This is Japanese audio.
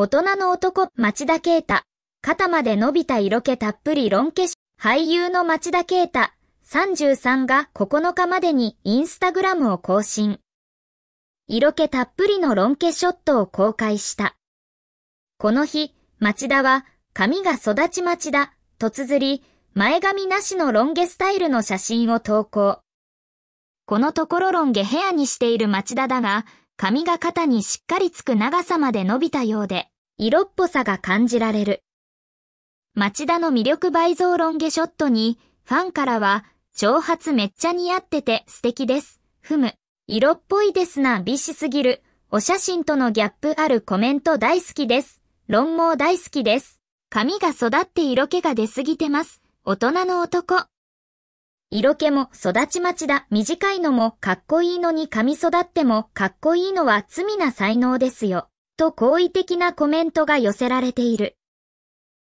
大人の男、町田啓太。肩まで伸びた色気たっぷり論化し、俳優の町田啓太、33が9日までにインスタグラムを更新。色気たっぷりのロン毛ショットを公開した。この日、町田は、髪が育ち町田、と綴り、前髪なしのロン毛スタイルの写真を投稿。このところロン毛ヘアにしている町田だが、髪が肩にしっかりつく長さまで伸びたようで、色っぽさが感じられる。町田の魅力倍増ロン毛ショットに、ファンからは、長髪めっちゃ似合ってて素敵です。ふむ。色っぽいですな、美しすぎる。お写真とのギャップあるコメント大好きです。論毛大好きです。髪が育って色気が出すぎてます。大人の男。色気も育ち待ちだ。短いのもかっこいいのに噛み育ってもかっこいいのは罪な才能ですよ。と好意的なコメントが寄せられている。